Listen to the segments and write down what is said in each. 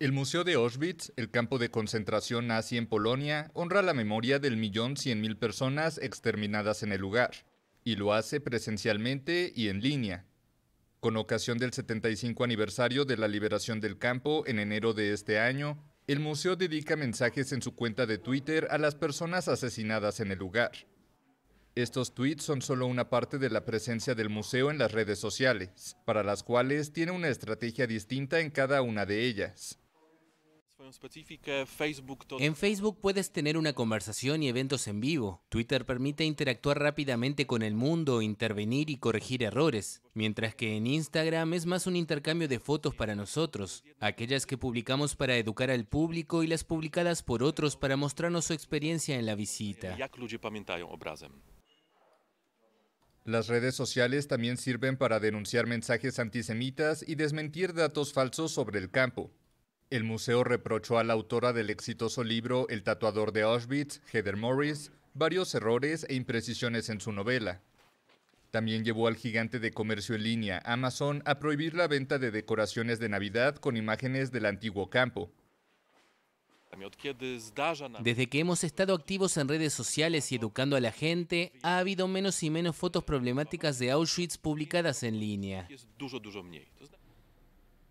El Museo de Auschwitz, el campo de concentración nazi en Polonia, honra la memoria del millón cien mil personas exterminadas en el lugar, y lo hace presencialmente y en línea. Con ocasión del 75 aniversario de la liberación del campo en enero de este año, el museo dedica mensajes en su cuenta de Twitter a las personas asesinadas en el lugar. Estos tweets son solo una parte de la presencia del museo en las redes sociales, para las cuales tiene una estrategia distinta en cada una de ellas. En Facebook puedes tener una conversación y eventos en vivo. Twitter permite interactuar rápidamente con el mundo, intervenir y corregir errores, mientras que en Instagram es más un intercambio de fotos para nosotros, aquellas que publicamos para educar al público y las publicadas por otros para mostrarnos su experiencia en la visita. Las redes sociales también sirven para denunciar mensajes antisemitas y desmentir datos falsos sobre el campo. El museo reprochó a la autora del exitoso libro El tatuador de Auschwitz, Heather Morris, varios errores e imprecisiones en su novela. También llevó al gigante de comercio en línea, Amazon, a prohibir la venta de decoraciones de Navidad con imágenes del antiguo campo. Desde que hemos estado activos en redes sociales y educando a la gente, ha habido menos y menos fotos problemáticas de Auschwitz publicadas en línea.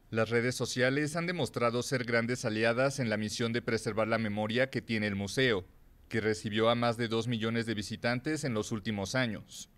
Las redes sociales han demostrado ser grandes aliadas en la misión de preservar la memoria que tiene el museo, que recibió a más de dos millones de visitantes en los últimos años.